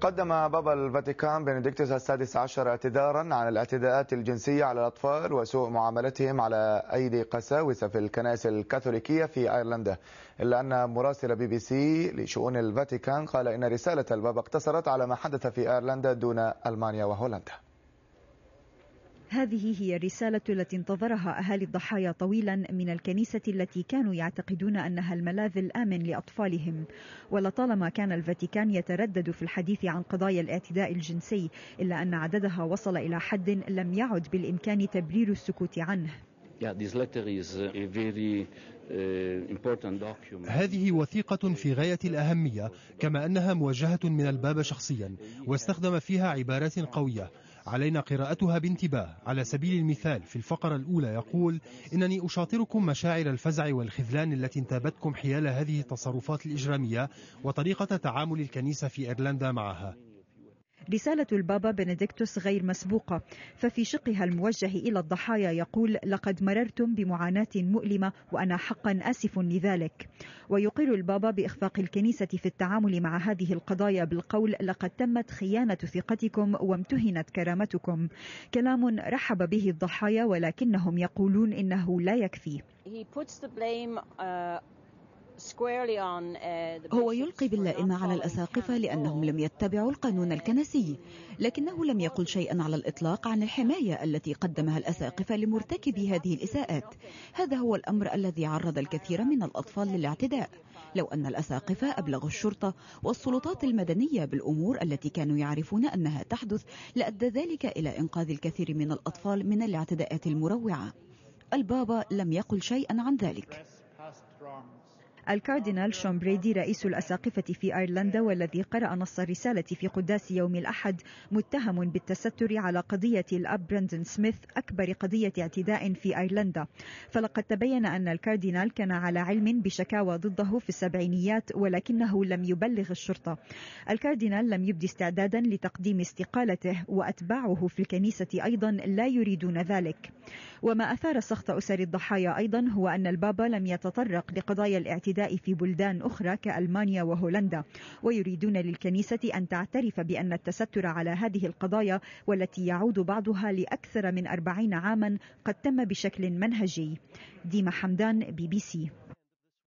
قدم بابا الفاتيكان بنديكتوس السادس عشر اعتذارا عن الاعتداءات الجنسية على الأطفال وسوء معاملتهم على أيدي قساوسة في الكنائس الكاثوليكية في أيرلندا إلا أن مراسل بي بي سي لشؤون الفاتيكان قال إن رسالة البابا اقتصرت على ما حدث في أيرلندا دون ألمانيا وهولندا هذه هي الرسالة التي انتظرها أهالي الضحايا طويلا من الكنيسة التي كانوا يعتقدون أنها الملاذ الآمن لأطفالهم ولطالما كان الفاتيكان يتردد في الحديث عن قضايا الاعتداء الجنسي إلا أن عددها وصل إلى حد لم يعد بالإمكان تبرير السكوت عنه uh, هذه وثيقة في غاية الأهمية كما أنها موجهة من الباب شخصيا واستخدم فيها عبارات قوية علينا قراءتها بانتباه على سبيل المثال في الفقرة الأولى يقول إنني أشاطركم مشاعر الفزع والخذلان التي انتابتكم حيال هذه التصرفات الإجرامية وطريقة تعامل الكنيسة في إيرلندا معها رسالة البابا بنديكتوس غير مسبوقة ففي شقها الموجه إلى الضحايا يقول لقد مررتم بمعاناة مؤلمة وأنا حقا آسف لذلك ويقر البابا بإخفاق الكنيسة في التعامل مع هذه القضايا بالقول لقد تمت خيانة ثقتكم وامتهنت كرامتكم كلام رحب به الضحايا ولكنهم يقولون إنه لا يكفي He puts the blame, uh... Uh, هو يلقي باللائمة على الأساقفة لأنهم لم يتبعوا القانون الكنسي لكنه لم يقل شيئا على الإطلاق عن الحماية التي قدمها الأساقفة لمرتكبي هذه الإساءات هذا هو الأمر الذي عرض الكثير من الأطفال للاعتداء لو أن الأساقفة أبلغوا الشرطة والسلطات المدنية بالأمور التي كانوا يعرفون أنها تحدث لأدى ذلك إلى إنقاذ الكثير من الأطفال من الاعتداءات المروعة البابا لم يقل شيئا عن ذلك الكاردينال شون بريدي رئيس الأساقفة في أيرلندا والذي قرأ نص الرسالة في قداس يوم الأحد متهم بالتستر على قضية الأب برندن سميث أكبر قضية اعتداء في أيرلندا فلقد تبين أن الكاردينال كان على علم بشكاوى ضده في السبعينيات ولكنه لم يبلغ الشرطة الكاردينال لم يبدي استعدادا لتقديم استقالته وأتباعه في الكنيسة أيضا لا يريدون ذلك وما أثار سخط أسر الضحايا أيضا هو أن البابا لم يتطرق لقضايا الاعتداء في بلدان أخرى كألمانيا وهولندا ويريدون للكنيسة أن تعترف بأن التستر على هذه القضايا والتي يعود بعضها لأكثر من أربعين عاما قد تم بشكل منهجي ديما حمدان بي بي سي